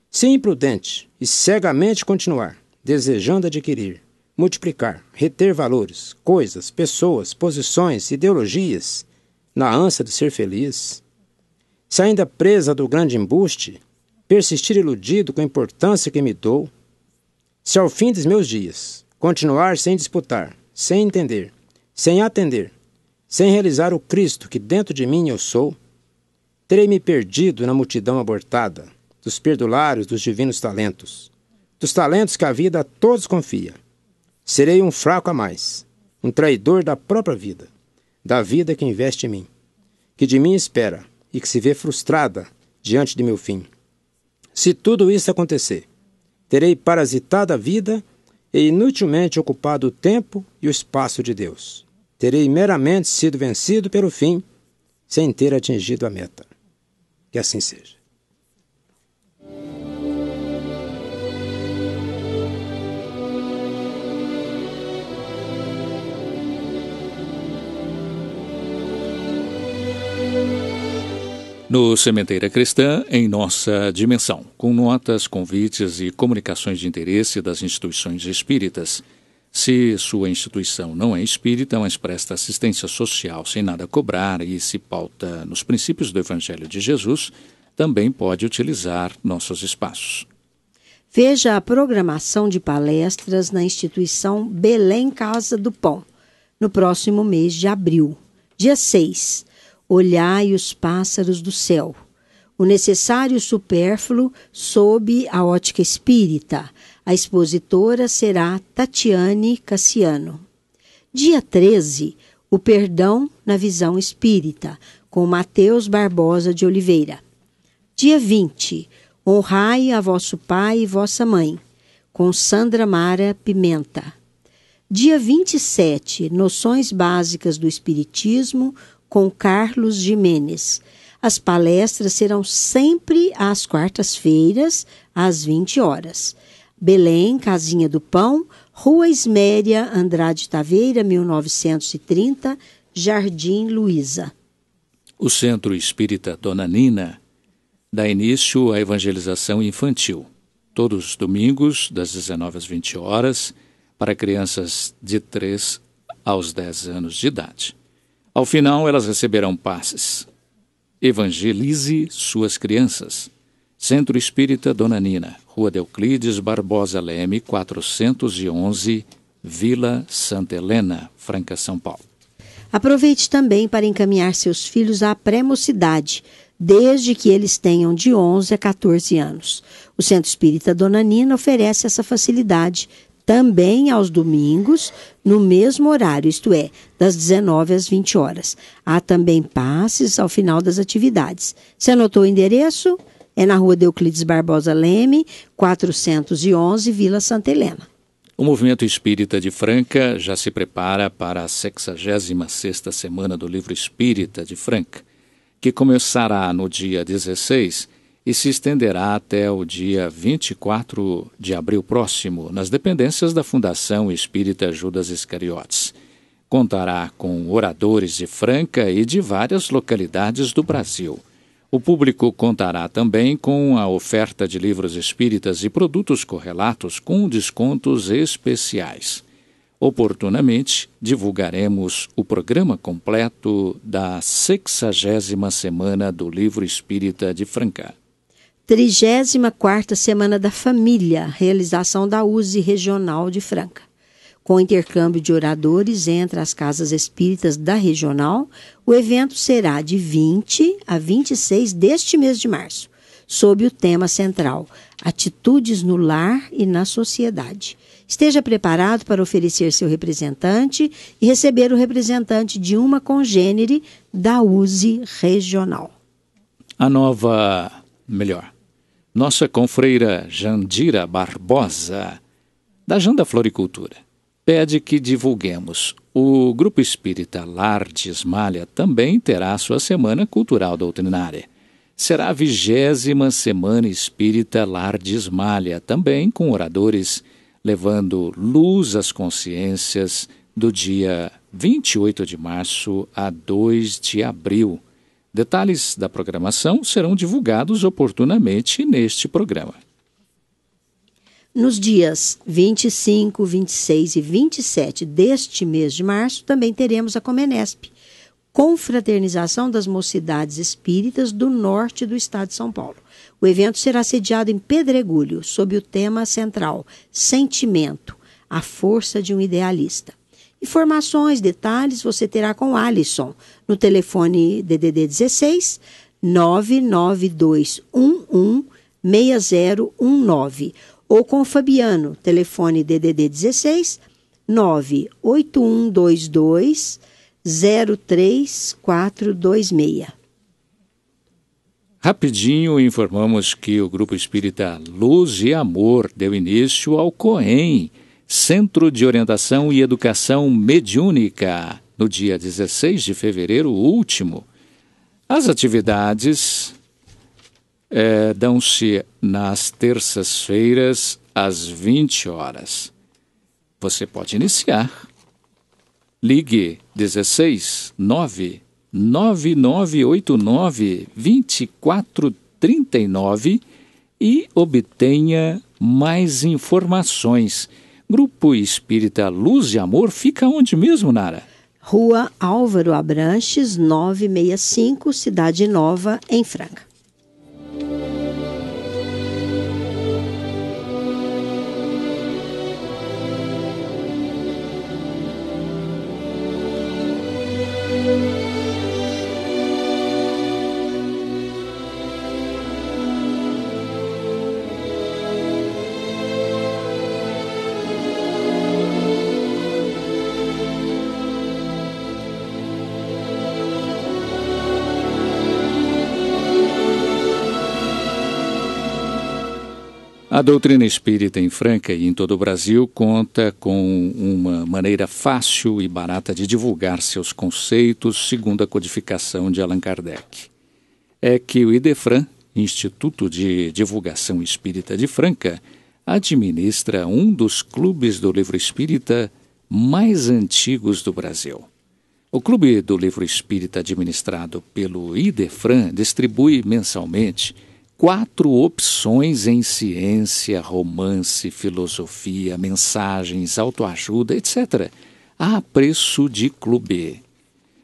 se imprudente e cegamente continuar desejando adquirir multiplicar, reter valores, coisas, pessoas, posições, ideologias, na ânsia de ser feliz. Se ainda presa do grande embuste, persistir iludido com a importância que me dou, se ao fim dos meus dias continuar sem disputar, sem entender, sem atender, sem realizar o Cristo que dentro de mim eu sou, terei me perdido na multidão abortada, dos perdulários dos divinos talentos, dos talentos que a vida a todos confia Serei um fraco a mais, um traidor da própria vida, da vida que investe em mim, que de mim espera e que se vê frustrada diante de meu fim. Se tudo isso acontecer, terei parasitado a vida e inutilmente ocupado o tempo e o espaço de Deus. Terei meramente sido vencido pelo fim, sem ter atingido a meta. Que assim seja. no Sementeira Cristã, em nossa dimensão, com notas, convites e comunicações de interesse das instituições espíritas. Se sua instituição não é espírita, mas presta assistência social sem nada cobrar e se pauta nos princípios do Evangelho de Jesus, também pode utilizar nossos espaços. Veja a programação de palestras na instituição Belém Casa do Pão, no próximo mês de abril. Dia 6, Olhai os pássaros do céu. O necessário supérfluo sob a ótica espírita. A expositora será Tatiane Cassiano. Dia 13, o perdão na visão espírita, com Mateus Barbosa de Oliveira. Dia 20, honrai a vosso pai e vossa mãe, com Sandra Mara Pimenta. Dia 27, noções básicas do espiritismo com Carlos Jimenez. As palestras serão sempre às quartas-feiras, às 20 horas. Belém, Casinha do Pão, Rua Esméria, Andrade Taveira, 1930, Jardim Luísa. O Centro Espírita Dona Nina dá início à evangelização infantil, todos os domingos, das 19 às 20 horas, para crianças de 3 aos 10 anos de idade. Ao final, elas receberão passes. Evangelize suas crianças. Centro Espírita Dona Nina, Rua Euclides Barbosa Leme, 411, Vila Santa Helena, Franca, São Paulo. Aproveite também para encaminhar seus filhos à pré-mocidade, desde que eles tenham de 11 a 14 anos. O Centro Espírita Dona Nina oferece essa facilidade também aos domingos, no mesmo horário, isto é, das 19 às 20 horas. Há também passes ao final das atividades. Você anotou o endereço? É na rua deuclides Barbosa Leme, 411, Vila Santa Helena. O movimento espírita de Franca já se prepara para a 66 semana do livro Espírita de Franca, que começará no dia 16 e se estenderá até o dia 24 de abril próximo, nas dependências da Fundação Espírita Judas Iscariotes. Contará com oradores de Franca e de várias localidades do Brasil. O público contará também com a oferta de livros espíritas e produtos correlatos com descontos especiais. Oportunamente, divulgaremos o programa completo da 60 semana do Livro Espírita de Franca. 34ª Semana da Família, realização da USE Regional de Franca, com intercâmbio de oradores entre as casas espíritas da regional. O evento será de 20 a 26 deste mês de março, sob o tema central: Atitudes no lar e na sociedade. Esteja preparado para oferecer seu representante e receber o representante de uma congênere da USE regional. A nova melhor nossa confreira Jandira Barbosa, da Janda Floricultura, pede que divulguemos. O Grupo Espírita Lar de Esmalha também terá sua Semana Cultural Doutrinária. Será a vigésima Semana Espírita Lar de Esmalha, também com oradores levando luz às consciências do dia 28 de março a 2 de abril Detalhes da programação serão divulgados oportunamente neste programa. Nos dias 25, 26 e 27 deste mês de março, também teremos a Comenesp, Confraternização das Mocidades Espíritas do Norte do Estado de São Paulo. O evento será sediado em Pedregulho, sob o tema central Sentimento, a força de um idealista. Informações, detalhes você terá com Alisson no telefone DDD 16 99211 6019 ou com Fabiano, telefone DDD 16 98122 03426. Rapidinho informamos que o Grupo Espírita Luz e Amor deu início ao COEM Centro de Orientação e Educação Mediúnica, no dia 16 de fevereiro último. As atividades é, dão-se nas terças-feiras, às 20 horas. Você pode iniciar. Ligue 16 9 9989 2439 e obtenha mais informações. Grupo Espírita Luz e Amor fica onde mesmo, Nara? Rua Álvaro Abranches, 965, Cidade Nova, em Franca. A doutrina espírita em Franca e em todo o Brasil conta com uma maneira fácil e barata de divulgar seus conceitos segundo a codificação de Allan Kardec. É que o IDEFRAN, Instituto de Divulgação Espírita de Franca, administra um dos clubes do livro espírita mais antigos do Brasil. O Clube do Livro Espírita, administrado pelo IDEFRAN, distribui mensalmente quatro opções em ciência, romance, filosofia, mensagens, autoajuda, etc., a preço de clube.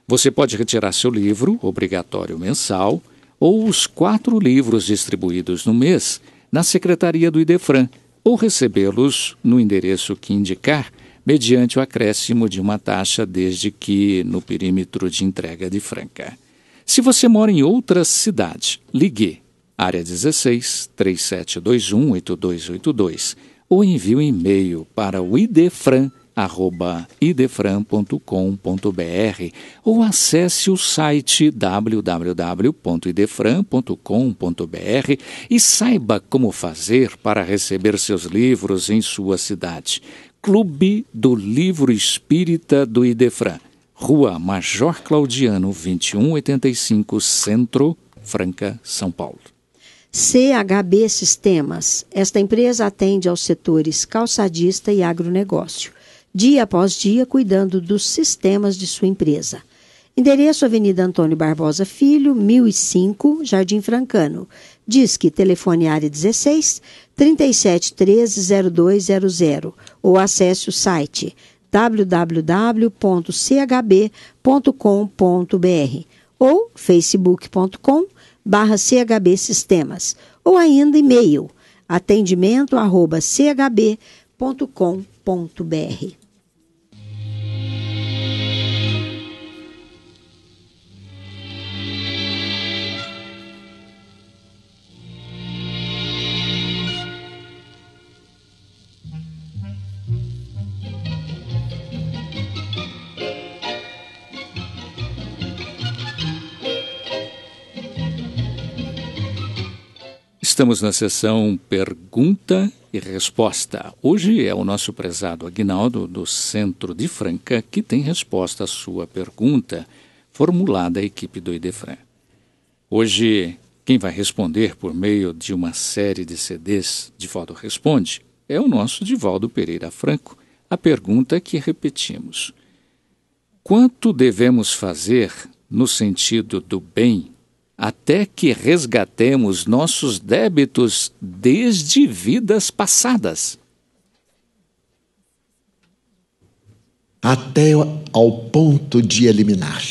Você pode retirar seu livro, obrigatório mensal, ou os quatro livros distribuídos no mês na Secretaria do Idefran, ou recebê-los no endereço que indicar, mediante o acréscimo de uma taxa, desde que no perímetro de entrega de Franca. Se você mora em outra cidade, ligue área 16 3721 8282 ou envie um e-mail para o idefran arroba idefran.com.br ou acesse o site www.idefran.com.br e saiba como fazer para receber seus livros em sua cidade. Clube do Livro Espírita do Idefran, Rua Major Claudiano, 2185, Centro, Franca, São Paulo. CHB Sistemas. Esta empresa atende aos setores calçadista e agronegócio, dia após dia cuidando dos sistemas de sua empresa. Endereço Avenida Antônio Barbosa Filho, 1005, Jardim Francano. Disque telefone área 16 3713 0200 ou acesse o site www.chb.com.br ou facebook.com barra CHB Sistemas ou ainda e-mail atendimento arroba chb.com.br. Estamos na sessão Pergunta e Resposta. Hoje é o nosso prezado Aguinaldo, do Centro de Franca, que tem resposta à sua pergunta, formulada à equipe do Idefran. Hoje, quem vai responder por meio de uma série de CDs de Divaldo Responde é o nosso Divaldo Pereira Franco. A pergunta que repetimos: Quanto devemos fazer no sentido do bem até que resgatemos nossos débitos desde vidas passadas. Até ao ponto de eliminar.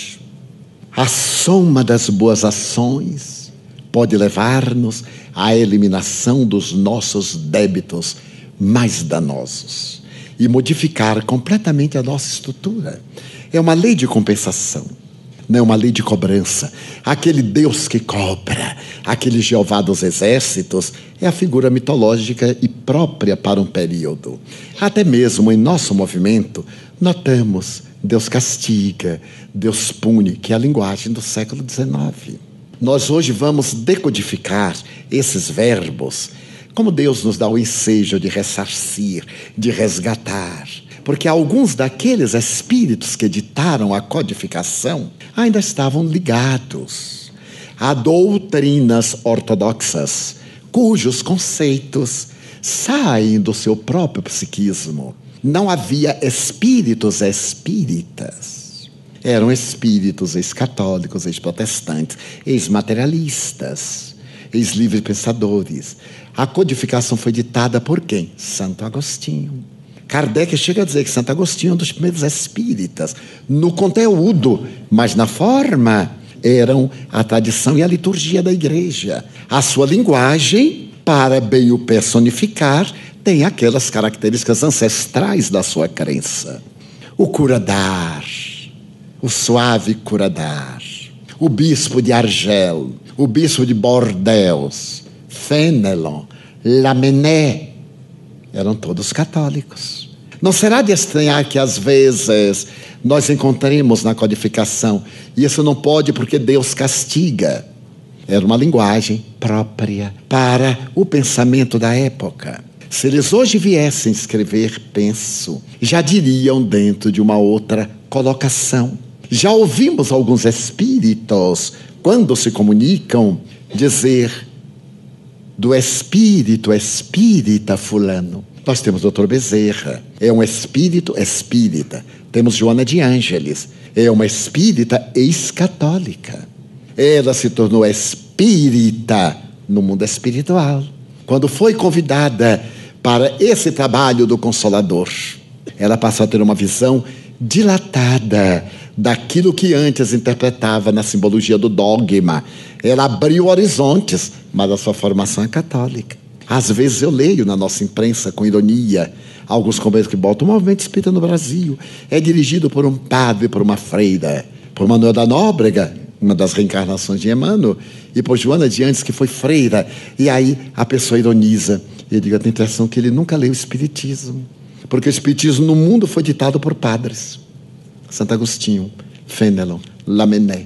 A soma das boas ações pode levar-nos à eliminação dos nossos débitos mais danosos e modificar completamente a nossa estrutura. É uma lei de compensação né, uma lei de cobrança. Aquele Deus que cobra, aquele Jeová dos exércitos, é a figura mitológica e própria para um período. Até mesmo em nosso movimento, notamos Deus castiga, Deus pune, que é a linguagem do século XIX. Nós hoje vamos decodificar esses verbos como Deus nos dá o ensejo de ressarcir, de resgatar, porque alguns daqueles espíritos que editaram a codificação ainda estavam ligados a doutrinas ortodoxas, cujos conceitos saem do seu próprio psiquismo. Não havia espíritos espíritas. Eram espíritos ex-católicos, ex-protestantes, ex-materialistas, ex-livre-pensadores. A codificação foi ditada por quem? Santo Agostinho. Kardec chega a dizer que Santo Agostinho é um dos primeiros espíritas, no conteúdo, mas na forma eram a tradição e a liturgia da igreja. A sua linguagem, para bem o personificar, tem aquelas características ancestrais da sua crença. O curadar, o suave curadar, o bispo de Argel, o bispo de Bordeaux, Fénelon, Lamennais, eram todos católicos. Não será de estranhar que às vezes nós encontremos na codificação isso não pode porque Deus castiga. Era uma linguagem própria para o pensamento da época. Se eles hoje viessem escrever penso, já diriam dentro de uma outra colocação. Já ouvimos alguns espíritos, quando se comunicam, dizer do espírito espírita fulano. Nós temos o Dr. Bezerra, é um espírito espírita. Temos Joana de Ângeles, é uma espírita ex-católica. Ela se tornou espírita no mundo espiritual. Quando foi convidada para esse trabalho do Consolador, ela passou a ter uma visão dilatada daquilo que antes interpretava na simbologia do dogma. Ela abriu horizontes, mas a sua formação é católica. Às vezes eu leio na nossa imprensa, com ironia, alguns companheiros que botam o movimento espírita no Brasil é dirigido por um padre, por uma freira, por Manuel da Nóbrega, uma das reencarnações de Emmanuel, e por Joana de Antes, que foi freira. E aí a pessoa ironiza. E eu digo, eu tenho a impressão que ele nunca leu o Espiritismo. Porque o Espiritismo no mundo foi ditado por padres. Santo Agostinho, Fenelon, Lamennais.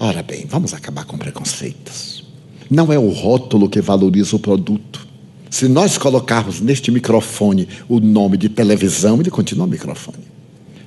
Ora bem, vamos acabar com preconceitos. Não é o rótulo que valoriza o produto. Se nós colocarmos neste microfone o nome de televisão, ele continua o microfone.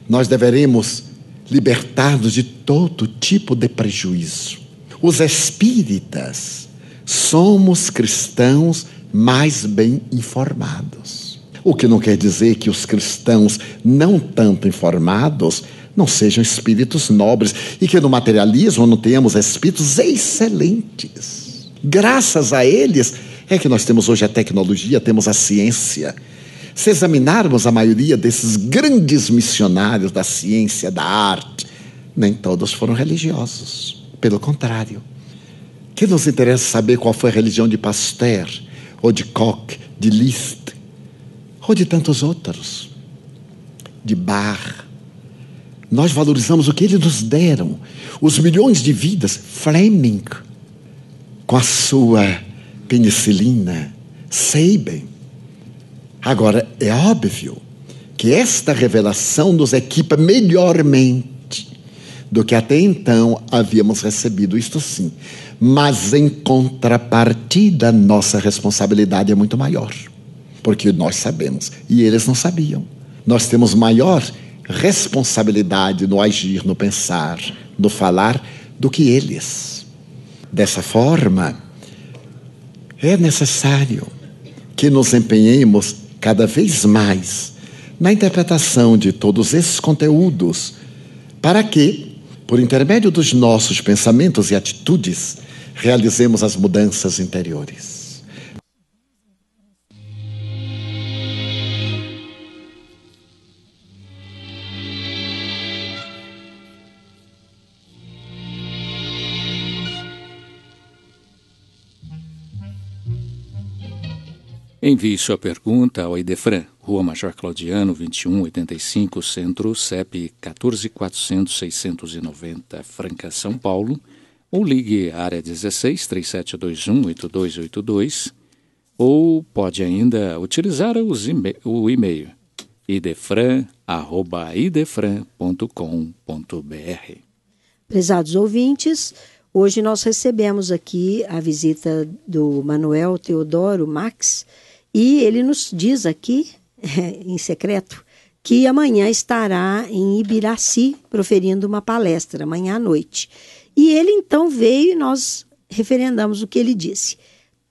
Nós deveremos libertar-nos de todo tipo de prejuízo. Os espíritas somos cristãos mais bem informados. O que não quer dizer que os cristãos não tanto informados não sejam espíritos nobres e que no materialismo não tenhamos espíritos excelentes. Graças a eles, é que nós temos hoje a tecnologia, temos a ciência. Se examinarmos a maioria desses grandes missionários da ciência, da arte, nem todos foram religiosos. Pelo contrário, que nos interessa saber qual foi a religião de Pasteur, ou de Koch, de Liszt, ou de tantos outros, de Bach. Nós valorizamos o que eles nos deram, os milhões de vidas. Fleming, com a sua penicilina, sei bem. Agora, é óbvio que esta revelação nos equipa melhormente do que até então havíamos recebido, isto sim. Mas, em contrapartida, nossa responsabilidade é muito maior. Porque nós sabemos e eles não sabiam. Nós temos maior responsabilidade no agir, no pensar, no falar, do que eles. Dessa forma, é necessário que nos empenhemos cada vez mais na interpretação de todos esses conteúdos, para que, por intermédio dos nossos pensamentos e atitudes, realizemos as mudanças interiores. Envie sua pergunta ao Idefran, Rua Major Claudiano, 2185, Centro, CEP 14400-690, Franca, São Paulo, ou ligue área 16 3721 8282, ou pode ainda utilizar o e-mail idefran@idefran.com.br. Prezados ouvintes, hoje nós recebemos aqui a visita do Manuel Teodoro Max, e ele nos diz aqui, em secreto, que amanhã estará em Ibiraci proferindo uma palestra, amanhã à noite. E ele então veio e nós referendamos o que ele disse.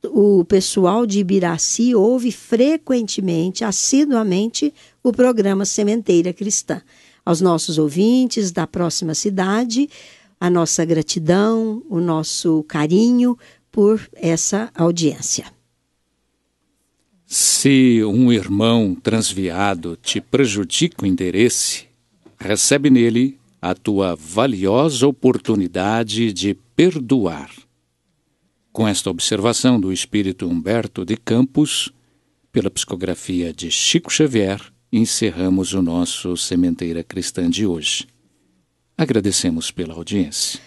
O pessoal de Ibiraci ouve frequentemente, assiduamente, o programa Sementeira Cristã. Aos nossos ouvintes da próxima cidade, a nossa gratidão, o nosso carinho por essa audiência. Se um irmão transviado te prejudica o interesse, recebe nele a tua valiosa oportunidade de perdoar. Com esta observação do espírito Humberto de Campos, pela psicografia de Chico Xavier, encerramos o nosso Sementeira Cristã de hoje. Agradecemos pela audiência.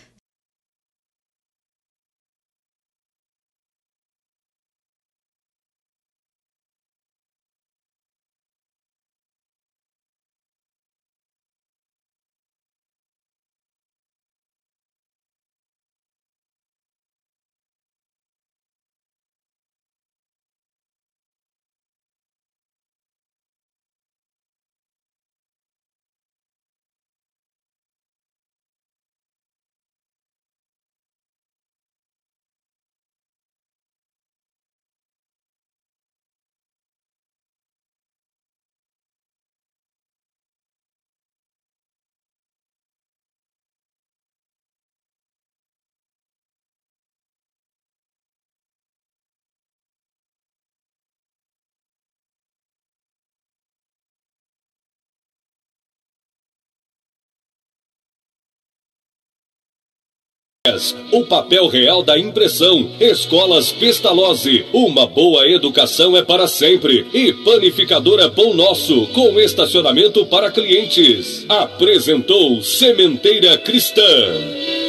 o papel real da impressão, Escolas Pestalozzi, uma boa educação é para sempre e Panificadora é Pão Nosso, com estacionamento para clientes. Apresentou Sementeira Cristã.